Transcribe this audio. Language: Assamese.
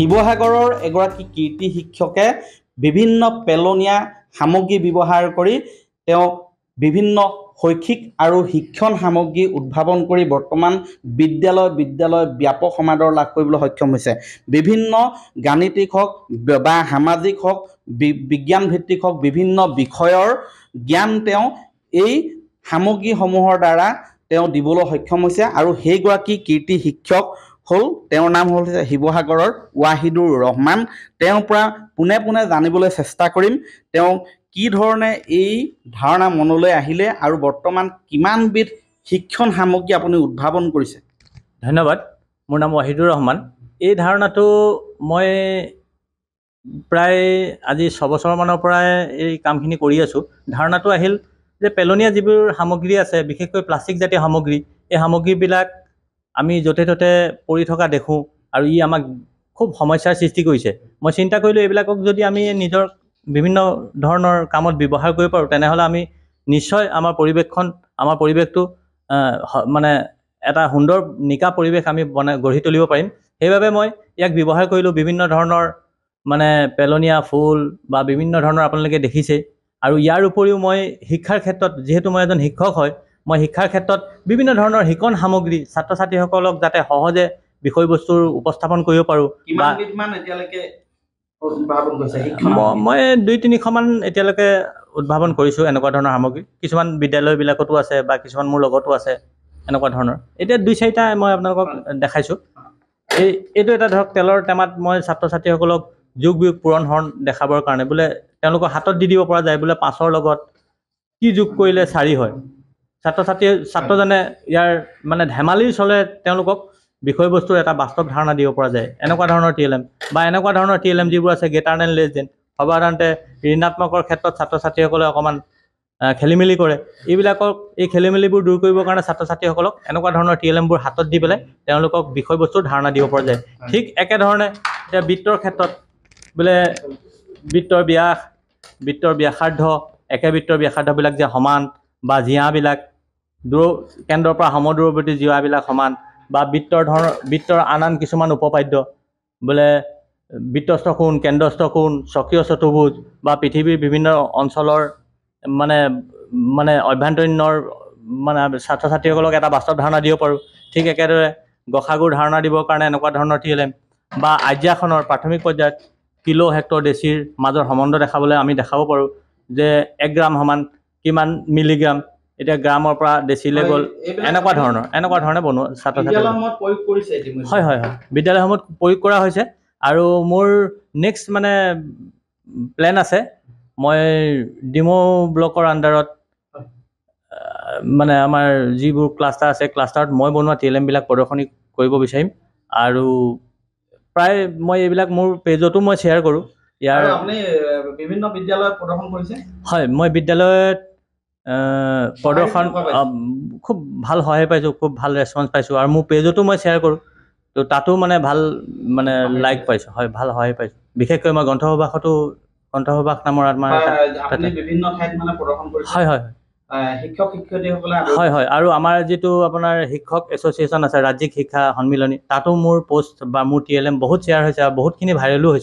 শিৱসাগৰৰ এগৰাকী কীৰ্তি শিক্ষকে বিভিন্ন পেলনীয়া সামগ্ৰী ব্যৱহাৰ কৰি তেওঁ বিভিন্ন শৈক্ষিক আৰু শিক্ষণ সামগ্ৰী উদ্ভাৱন কৰি বৰ্তমান বিদ্যালয় বিদ্যালয় ব্যাপক সমাদৰ লাভ কৰিবলৈ সক্ষম হৈছে বিভিন্ন গাণিতিক হওক বা সামাজিক হওক বিজ্ঞানভিত্তিক হওক বিভিন্ন বিষয়ৰ জ্ঞান তেওঁ এই সামগ্ৰীসমূহৰ দ্বাৰা তেওঁ দিবলৈ সক্ষম হৈছে আৰু সেইগৰাকী কীৰ্তি শিক্ষক হ'ল তেওঁৰ নাম হ'ল শিৱসাগৰৰ ৱাহিদুৰ ৰহমান তেওঁৰ পৰা পোনে পোনে জানিবলৈ চেষ্টা কৰিম তেওঁ কি ধৰণে এই ধাৰণা মনলৈ আহিলে আৰু বৰ্তমান কিমানবিধ শিক্ষণ সামগ্ৰী আপুনি উদ্ভাৱন কৰিছে ধন্যবাদ মোৰ নাম ৱাহিদুৰ ৰহমান এই ধাৰণাটো মই প্ৰায় আজি ছবছৰমানৰ পৰাই এই কামখিনি কৰি আছোঁ ধাৰণাটো আহিল যে পেলনীয়া যিবোৰ সামগ্ৰী আছে বিশেষকৈ প্লাষ্টিকজাতীয় সামগ্ৰী এই সামগ্ৰীবিলাক আমি য'তে ত'তে পৰি থকা দেখোঁ আৰু ই আমাক খুব সমস্যাৰ সৃষ্টি কৰিছে মই চিন্তা কৰিলোঁ এইবিলাকক যদি আমি নিজৰ বিভিন্ন ধৰণৰ কামত ব্যৱহাৰ কৰিব পাৰোঁ তেনেহ'লে আমি নিশ্চয় আমাৰ পৰিৱেশখন আমাৰ পৰিৱেশটো মানে এটা সুন্দৰ নিকা পৰিৱেশ আমি বনাই গঢ়ি তুলিব পাৰিম সেইবাবে মই ইয়াক ব্যৱহাৰ কৰিলোঁ বিভিন্ন ধৰণৰ মানে পেলনীয়া ফুল বা বিভিন্ন ধৰণৰ আপোনালোকে দেখিছেই আৰু ইয়াৰ উপৰিও মই শিক্ষাৰ ক্ষেত্ৰত যিহেতু মই এজন শিক্ষক হয় মই শিক্ষাৰ ক্ষেত্ৰত বিভিন্ন ধৰণৰ শিকন সামগ্ৰী ছাত্ৰ ছাত্ৰীসকলক যাতে সহজে বিষয়বস্তুৰ উপস্থাপন কৰিব পাৰোঁ বা মই দুই তিনিশমান এতিয়ালৈকে উদ্ভাৱন কৰিছোঁ এনেকুৱা ধৰণৰ সামগ্ৰী কিছুমান বিদ্যালয়বিলাকতো আছে বা কিছুমান মোৰ লগতো আছে এনেকুৱা ধৰণৰ এতিয়া দুই চাৰিটা মই আপোনালোকক দেখাইছোঁ এই এইটো এটা ধৰক তেলৰ টেমাত মই ছাত্ৰ ছাত্ৰীসকলক যোগ বিয়োগ পূৰণ হৰণ দেখাবৰ কাৰণে বোলে তেওঁলোকৰ হাতত দি দিব পৰা যায় বোলে পাঁচৰ লগত কি যোগ কৰিলে চাৰি হয় ছাত্ৰ ছাত্ৰী ছাত্ৰজনে ইয়াৰ মানে ধেমালিৰ চলে তেওঁলোকক বিষয়বস্তুৰ এটা বাস্তৱ ধাৰণা দিব পৰা যায় এনেকুৱা ধৰণৰ টি এল এম বা এনেকুৱা ধৰণৰ টি এল এম যিবোৰ আছে গেটাৰ এণ্ড লেছ সৰ্বসাধাৰণতে ঋণাত্মকৰ ক্ষেত্ৰত ছাত্ৰ ছাত্ৰীসকলে অকণমান খেলিমেলি কৰে এইবিলাকক এই খেলিমেলিবোৰ দূৰ কৰিবৰ কাৰণে ছাত্ৰ ছাত্ৰীসকলক এনেকুৱা ধৰণৰ টি এল এমবোৰ হাতত দি পেলাই তেওঁলোকক বিষয়বস্তুৰ ধাৰণা দিব পৰা যায় ঠিক একেধৰণে এতিয়া বিত্তৰ ক্ষেত্ৰত বোলে বিত্তৰ ব্যাস বিত্তৰ ব্যাসাৰ্ধ একে বিত্তৰ ব্যাসাৰ্ধবিলাক যে সমান বা জীয়াবিলাক দূৰ কেন্দ্ৰৰ পৰা সমদূৰৱৰ্তী জীৱাবিলাক সমান বা বিত্তৰ ধৰণৰ বিত্তৰ আন আন কিছুমান উপপাদ্য বোলে বিত্তস্থ কোণ কেন্দ্ৰস্থ কোণ স্বকীয় চতুৰ্ভুজ বা পৃথিৱীৰ বিভিন্ন অঞ্চলৰ মানে মানে অভ্যন্তৰীণৰ মানে ছাত্ৰ ছাত্ৰীসকলক এটা বাস্তৱ ধাৰণা দিব পাৰোঁ ঠিক একেদৰে গোসাগুৰ ধাৰণা দিবৰ কাৰণে এনেকুৱা ধৰণৰ থিয়েলেম বা আজিয়াখনৰ প্ৰাথমিক পৰ্যায়ত কিলো হেক্টৰ ডেচিৰ মাজৰ সম্বন্ধ দেখাবলৈ আমি দেখাব পাৰোঁ যে এক গ্ৰাম সমান কিমান মিলিগ্ৰাম এতিয়া গ্ৰামৰ পৰা দেশীলৈ গ'ল এনেকুৱা ধৰণৰ এনেকুৱা ধৰণে বনোৱা ছাত্ৰ ছাত্ৰীসমূহ হয় হয় হয় বিদ্যালয়সমূহত প্ৰয়োগ কৰা হৈছে আৰু মোৰ নেক্সট মানে প্লেন আছে মই ডিমৌ ব্লকৰ আণ্ডাৰত মানে আমাৰ যিবোৰ ক্লাষ্টাৰ আছে ক্লাষ্টাৰত মই বনোৱা টি এল এমবিলাক প্ৰদৰ্শনী কৰিব বিচাৰিম আৰু প্ৰায় মই এইবিলাক মোৰ পেজতো মই শ্বেয়াৰ কৰোঁ ইয়াৰ বিভিন্ন বিদ্যালয়ত প্ৰদৰ্শন কৰিছে হয় মই বিদ্যালয়ত প্ৰদৰ্শন খুব ভাল সহায় পাইছোঁ খুব ভাল ৰেচপন্স পাইছোঁ আৰু মোৰ পেজতো মই শ্বেয়াৰ কৰোঁ ত' তাতো মানে ভাল মানে লাইক পাইছোঁ হয় ভাল সহায় পাইছোঁ বিশেষকৈ মই গ্ৰন্থসভাসতো গ্ৰন্থসভাস নামৰ আমাৰ হয় হয় হয় হয় আৰু আমাৰ যিটো আপোনাৰ শিক্ষক এছ'চিয়েশ্যন আছে ৰাজ্যিক শিক্ষা সন্মিলনী তাতো মোৰ পষ্ট বা মোৰ টি এল এম বহুত শ্বেয়াৰ হৈছে আৰু বহুতখিনি ভাইৰেলো হৈছে